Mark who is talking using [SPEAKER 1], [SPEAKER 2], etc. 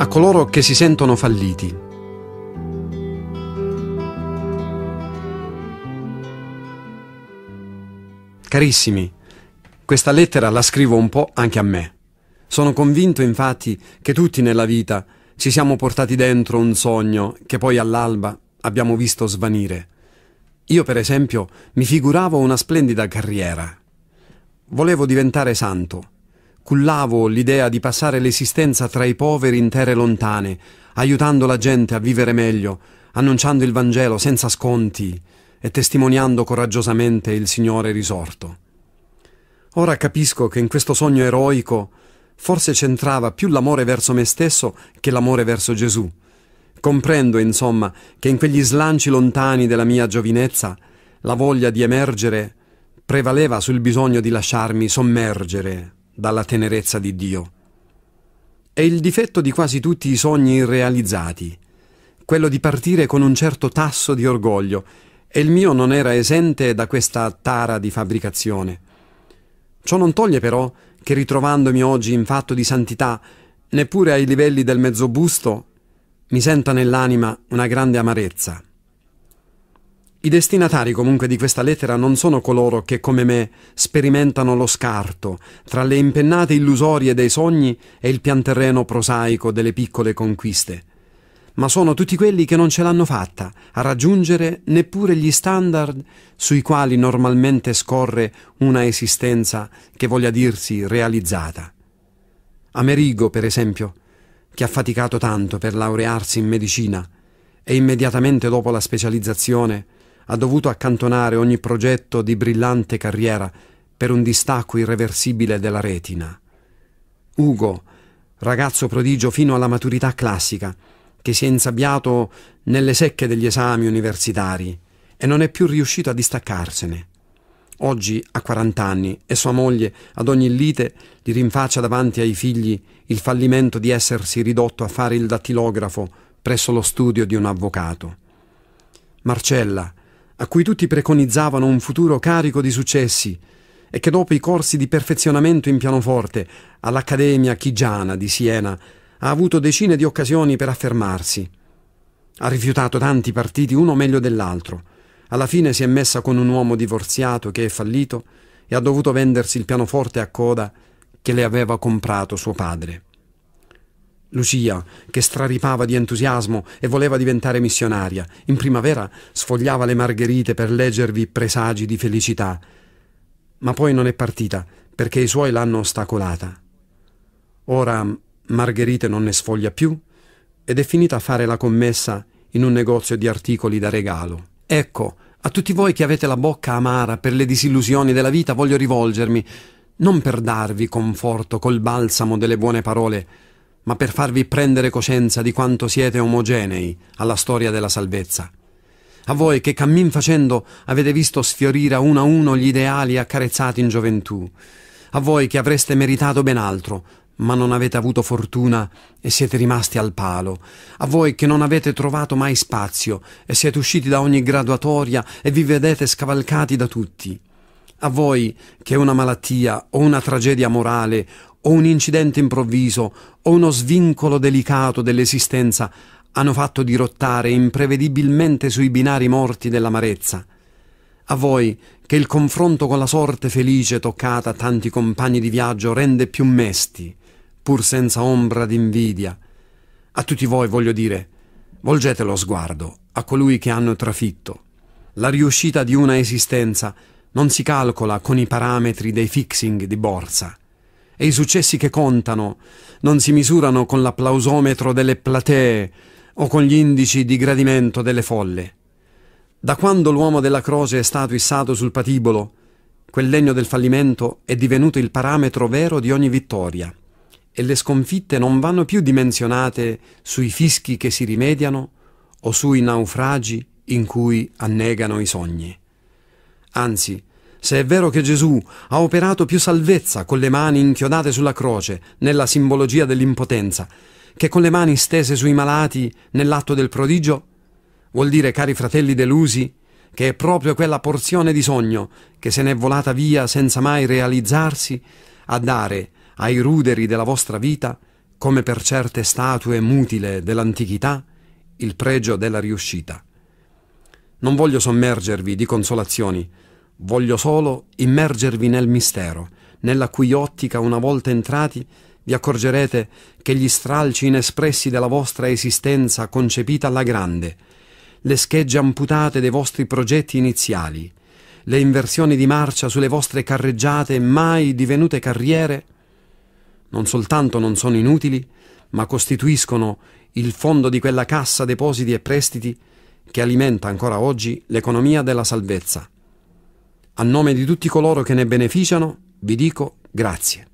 [SPEAKER 1] a coloro che si sentono falliti. Carissimi, questa lettera la scrivo un po' anche a me. Sono convinto infatti che tutti nella vita ci siamo portati dentro un sogno che poi all'alba abbiamo visto svanire. Io per esempio mi figuravo una splendida carriera. Volevo diventare santo Cullavo l'idea di passare l'esistenza tra i poveri in terre lontane, aiutando la gente a vivere meglio, annunciando il Vangelo senza sconti e testimoniando coraggiosamente il Signore risorto. Ora capisco che in questo sogno eroico forse c'entrava più l'amore verso me stesso che l'amore verso Gesù. Comprendo, insomma, che in quegli slanci lontani della mia giovinezza la voglia di emergere prevaleva sul bisogno di lasciarmi sommergere dalla tenerezza di Dio. È il difetto di quasi tutti i sogni irrealizzati, quello di partire con un certo tasso di orgoglio, e il mio non era esente da questa tara di fabbricazione. Ciò non toglie però che ritrovandomi oggi in fatto di santità, neppure ai livelli del mezzo busto, mi senta nell'anima una grande amarezza. I destinatari comunque di questa lettera non sono coloro che, come me, sperimentano lo scarto tra le impennate illusorie dei sogni e il pianterreno prosaico delle piccole conquiste, ma sono tutti quelli che non ce l'hanno fatta a raggiungere neppure gli standard sui quali normalmente scorre una esistenza che voglia dirsi realizzata. Amerigo, per esempio, che ha faticato tanto per laurearsi in medicina e immediatamente dopo la specializzazione ha dovuto accantonare ogni progetto di brillante carriera per un distacco irreversibile della retina. Ugo, ragazzo prodigio fino alla maturità classica, che si è insabbiato nelle secche degli esami universitari e non è più riuscito a distaccarsene. Oggi ha 40 anni e sua moglie, ad ogni lite, gli rinfaccia davanti ai figli il fallimento di essersi ridotto a fare il dattilografo presso lo studio di un avvocato. Marcella, a cui tutti preconizzavano un futuro carico di successi e che dopo i corsi di perfezionamento in pianoforte all'Accademia Chigiana di Siena ha avuto decine di occasioni per affermarsi. Ha rifiutato tanti partiti, uno meglio dell'altro. Alla fine si è messa con un uomo divorziato che è fallito e ha dovuto vendersi il pianoforte a coda che le aveva comprato suo padre. Lucia, che straripava di entusiasmo e voleva diventare missionaria, in primavera sfogliava le margherite per leggervi presagi di felicità, ma poi non è partita perché i suoi l'hanno ostacolata. Ora Margherite non ne sfoglia più ed è finita a fare la commessa in un negozio di articoli da regalo. Ecco, a tutti voi che avete la bocca amara per le disillusioni della vita voglio rivolgermi, non per darvi conforto col balsamo delle buone parole, ma per farvi prendere coscienza di quanto siete omogenei alla storia della salvezza. A voi che cammin facendo avete visto sfiorire a uno a uno gli ideali accarezzati in gioventù, a voi che avreste meritato ben altro, ma non avete avuto fortuna e siete rimasti al palo, a voi che non avete trovato mai spazio e siete usciti da ogni graduatoria e vi vedete scavalcati da tutti, a voi che una malattia o una tragedia morale o un incidente improvviso o uno svincolo delicato dell'esistenza hanno fatto dirottare imprevedibilmente sui binari morti dell'amarezza. A voi, che il confronto con la sorte felice toccata a tanti compagni di viaggio rende più mesti, pur senza ombra d'invidia. A tutti voi voglio dire, volgete lo sguardo a colui che hanno trafitto. La riuscita di una esistenza non si calcola con i parametri dei fixing di borsa e i successi che contano non si misurano con l'applausometro delle platee o con gli indici di gradimento delle folle. Da quando l'uomo della croce è stato issato sul patibolo, quel legno del fallimento è divenuto il parametro vero di ogni vittoria e le sconfitte non vanno più dimensionate sui fischi che si rimediano o sui naufragi in cui annegano i sogni. Anzi, se è vero che Gesù ha operato più salvezza con le mani inchiodate sulla croce, nella simbologia dell'impotenza, che con le mani stese sui malati nell'atto del prodigio, vuol dire, cari fratelli delusi, che è proprio quella porzione di sogno che se n'è volata via senza mai realizzarsi a dare ai ruderi della vostra vita, come per certe statue mutile dell'antichità, il pregio della riuscita. Non voglio sommergervi di consolazioni, Voglio solo immergervi nel mistero, nella cui ottica una volta entrati vi accorgerete che gli stralci inespressi della vostra esistenza concepita alla grande, le schegge amputate dei vostri progetti iniziali, le inversioni di marcia sulle vostre carreggiate mai divenute carriere, non soltanto non sono inutili, ma costituiscono il fondo di quella cassa depositi e prestiti che alimenta ancora oggi l'economia della salvezza, a nome di tutti coloro che ne beneficiano, vi dico grazie.